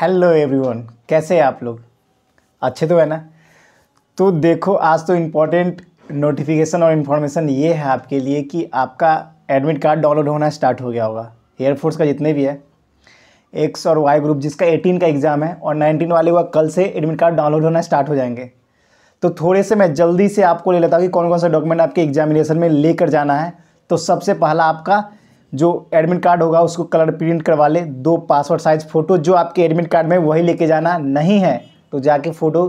hello everyone कैसे हैं आप लोग अच्छे तो है ना तो देखो आज तो इम्पोर्टेंट नोटिफिकेशन और इन्फॉर्मेशन ये है आपके लिए कि आपका एडमिट कार्ड डाउनलोड होना स्टार्ट हो गया होगा एयरफोर्स का जितने भी है एक्स और वाई ग्रुप जिसका 18 का एग्ज़ाम है और 19 वाले हुआ कल से एडमिट कार्ड डाउनलोड होना स्टार्ट हो जाएंगे तो थोड़े से मैं जल्दी से आपको ले लेता हूँ कि कौन कौन सा डॉक्यूमेंट आपके एग्जामिनेशन में लेकर जाना है तो सबसे पहला आपका जो एडमिट कार्ड होगा उसको कलर प्रिंट करवा ले दो पासवर्ड साइज फ़ोटो जो आपके एडमिट कार्ड में वही लेके जाना नहीं है तो जाके फ़ोटो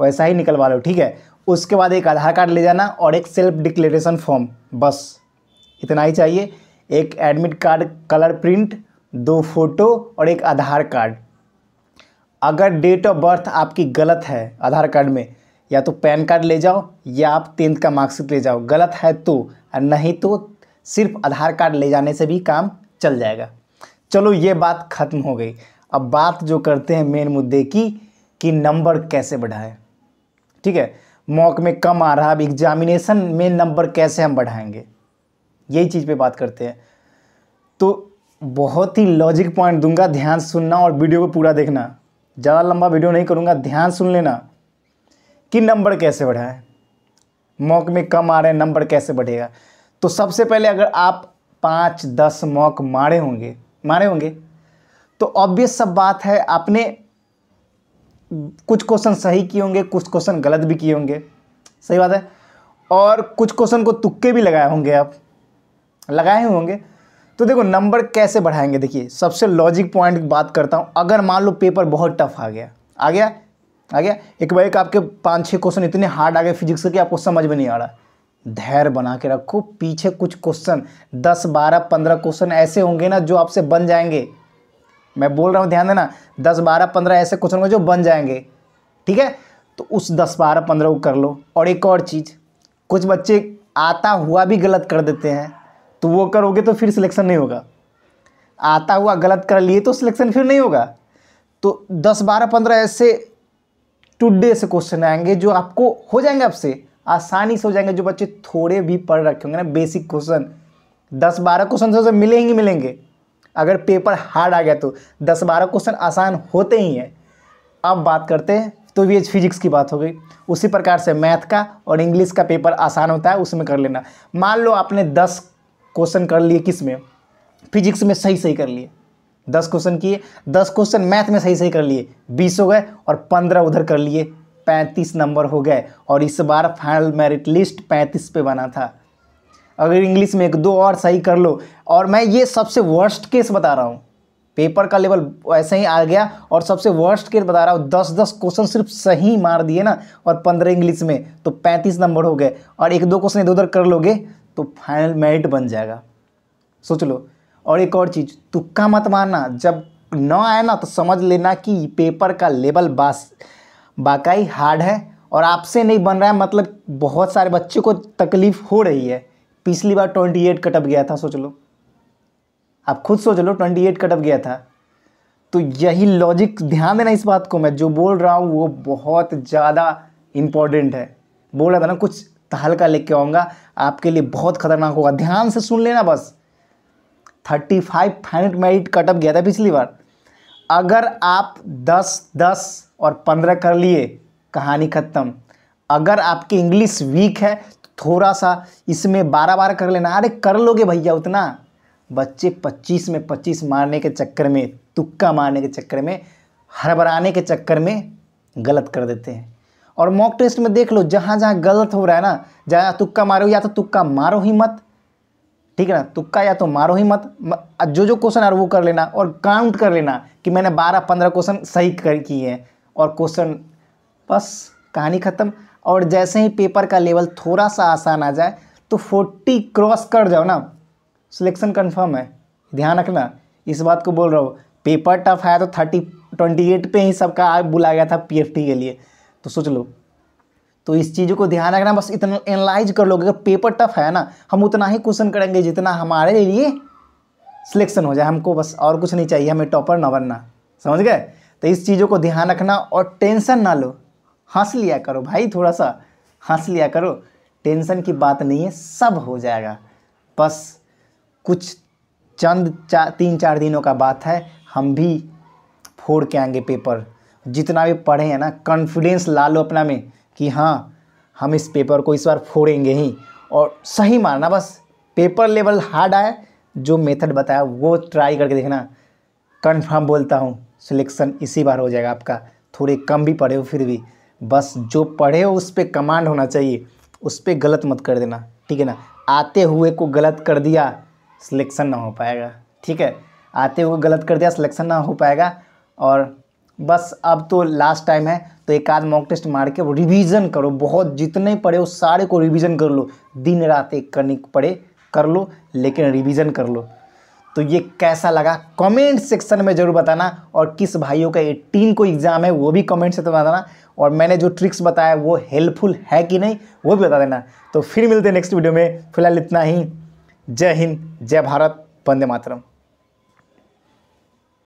वैसा ही निकलवा लो ठीक है उसके बाद एक आधार कार्ड ले जाना और एक सेल्फ डिक्लेरेशन फॉर्म बस इतना ही चाहिए एक एडमिट कार्ड कलर प्रिंट दो फोटो और एक आधार कार्ड अगर डेट ऑफ बर्थ आपकी गलत है आधार कार्ड में या तो पैन कार्ड ले जाओ या आप टेंथ का मार्कशीट ले जाओ गलत है तो नहीं तो सिर्फ आधार कार्ड ले जाने से भी काम चल जाएगा चलो ये बात खत्म हो गई अब बात जो करते हैं मेन मुद्दे की कि नंबर कैसे बढ़ाएं ठीक है मॉक में कम आ रहा अब एग्जामिनेशन में नंबर कैसे हम बढ़ाएंगे यही चीज़ पे बात करते हैं तो बहुत ही लॉजिक पॉइंट दूंगा ध्यान सुनना और वीडियो को पूरा देखना ज़्यादा लंबा वीडियो नहीं करूँगा ध्यान सुन लेना कि नंबर कैसे बढ़ाएं मॉक में कम आ रहे हैं नंबर कैसे बढ़ेगा तो सबसे पहले अगर आप पाँच दस मॉक मारे होंगे मारे होंगे तो ऑब्वियस सब बात है आपने कुछ क्वेश्चन सही किए होंगे कुछ क्वेश्चन गलत भी किए होंगे सही बात है और कुछ क्वेश्चन को तुक्के भी लगाए होंगे आप लगाए होंगे तो देखो नंबर कैसे बढ़ाएंगे देखिए सबसे लॉजिक पॉइंट बात करता हूँ अगर मान लो पेपर बहुत टफ आ गया आ गया आ गया एक बार एक आपके पाँच छः क्वेश्चन इतने हार्ड आ गए फिजिक्स के कि आपको समझ में नहीं आ रहा धैर्य बना के रखो पीछे कुछ क्वेश्चन दस बारह पंद्रह क्वेश्चन ऐसे होंगे ना जो आपसे बन जाएंगे मैं बोल रहा हूँ ध्यान देना दस बारह पंद्रह ऐसे क्वेश्चन होंगे जो बन जाएंगे ठीक है तो उस दस बारह पंद्रह को कर लो और एक और चीज़ कुछ बच्चे आता हुआ भी गलत कर देते हैं तो वो करोगे तो फिर सिलेक्शन नहीं होगा आता हुआ गलत कर लिए तो सिलेक्शन फिर नहीं होगा तो दस बारह पंद्रह ऐसे टुडे से क्वेश्चन आएंगे जो आपको हो जाएंगे आपसे आसानी से हो जाएंगे जो बच्चे थोड़े भी पढ़ रखे होंगे ना बेसिक क्वेश्चन दस बारह क्वेश्चन से मिलेंगे मिलेंगे अगर पेपर हार्ड आ गया तो दस बारह क्वेश्चन आसान होते ही हैं अब बात करते हैं तो भी फिजिक्स की बात हो गई उसी प्रकार से मैथ का और इंग्लिश का पेपर आसान होता है उसमें कर लेना मान लो आपने दस क्वेश्चन कर लिए किस में फिजिक्स में सही सही कर लिए दस क्वेश्चन किए दस क्वेश्चन मैथ में सही सही कर लिए बीस हो गए और पंद्रह उधर कर लिए पैंतीस नंबर हो गए और इस बार फाइनल मेरिट लिस्ट पैंतीस पे बना था अगर इंग्लिश में एक दो और सही कर लो और मैं ये सबसे वर्स्ट केस बता रहा हूँ पेपर का लेवल ऐसे ही आ गया और सबसे वर्स्ट केस बता रहा हूँ दस दस क्वेश्चन सिर्फ सही मार दिए ना और पंद्रह इंग्लिश में तो पैंतीस नंबर हो गए और एक दो क्वेश्चन इधर उधर कर लोगे तो फाइनल मेरिट बन जाएगा सोच लो और एक और चीज़ तुक्का मत मारना जब ना आए ना तो समझ लेना कि पेपर का लेवल बास वाकई हार्ड है और आपसे नहीं बन रहा है मतलब बहुत सारे बच्चे को तकलीफ हो रही है पिछली बार ट्वेंटी एट कटअप गया था सोच लो आप खुद सोच लो ट्वेंटी एट कटअप गया था तो यही लॉजिक ध्यान देना इस बात को मैं जो बोल रहा हूँ वो बहुत ज़्यादा इम्पॉर्टेंट है बोल रहा था ना कुछ हल्का लेके आऊँगा आपके लिए बहुत खतरनाक होगा ध्यान से सुन लेना बस thirty five hundred merit cutoff गया था पिछली बार अगर आप दस दस और पंद्रह कर लिए कहानी ख़त्म अगर आपकी इंग्लिश वीक है तो थोड़ा सा इसमें बारह बारह कर लेना अरे कर लोगे भैया उतना बच्चे पच्चीस में पच्चीस मारने के चक्कर में तुक्का मारने के चक्कर में हड़बड़ाने के चक्कर में गलत कर देते हैं और मॉक टेस्ट में देख लो जहाँ जहाँ गलत हो रहा है ना जहाँ तुक्का मारो या तो तुक्का मारो ही मत ठीक है ना तुक्का या तो मारो ही मत जो जो क्वेश्चन है वो कर लेना और काउंट कर लेना कि मैंने बारह पंद्रह क्वेश्चन सही कर किए हैं और क्वेश्चन बस कहानी ख़त्म और जैसे ही पेपर का लेवल थोड़ा सा आसान आ जाए तो फोर्टी क्रॉस कर जाओ ना सिलेक्शन कन्फर्म है ध्यान रखना इस बात को बोल रहा हूँ पेपर टफ आया तो थर्टी ट्वेंटी एट पर ही सबका बुलाया गया था पीएफटी के लिए तो सोच लो तो इस चीज़ों को ध्यान रखना बस इतना एनालाइज कर लो अगर पेपर टफ है ना हम उतना ही क्वेश्चन करेंगे जितना हमारे लिए सिलेक्शन हो जाए हमको बस और कुछ नहीं चाहिए हमें टॉपर ना बनना समझ गए तो इस चीज़ों को ध्यान रखना और टेंशन ना लो हंस लिया करो भाई थोड़ा सा हंस लिया करो टेंशन की बात नहीं है सब हो जाएगा बस कुछ चंद चार तीन चार दिनों का बात है हम भी फोड़ के आएंगे पेपर जितना भी पढ़े हैं ना कॉन्फिडेंस ला लो अपना में कि हाँ हम इस पेपर को इस बार फोड़ेंगे ही और सही मारना बस पेपर लेवल हार्ड आए जो मेथड बताया वो ट्राई करके देखना कन्फर्म बोलता हूँ सिलेक्शन इसी बार हो जाएगा आपका थोड़े कम भी पढ़े हो फिर भी बस जो पढ़े हो उस पर कमांड होना चाहिए उस पर गलत मत कर देना ठीक है ना आते हुए को गलत कर दिया सिलेक्शन ना हो पाएगा ठीक है आते हुए गलत कर दिया सिलेक्शन ना हो पाएगा और बस अब तो लास्ट टाइम है तो एक आध मॉक टेस्ट मार के रिवीजन करो बहुत जितने पढ़े हो सारे को रिवीजन कर लो दिन रात एक करनी पड़े कर लो लेकिन रिवीजन कर लो तो ये कैसा लगा कमेंट सेक्शन में ज़रूर बताना और किस भाइयों का एट्टीन को एग्ज़ाम है वो भी कमेंट से तो बताना और मैंने जो ट्रिक्स बताया वो हेल्पफुल है कि नहीं वो भी बता देना तो फिर मिलते हैं नेक्स्ट वीडियो में फिलहाल इतना ही जय हिंद जय भारत वंदे मातरम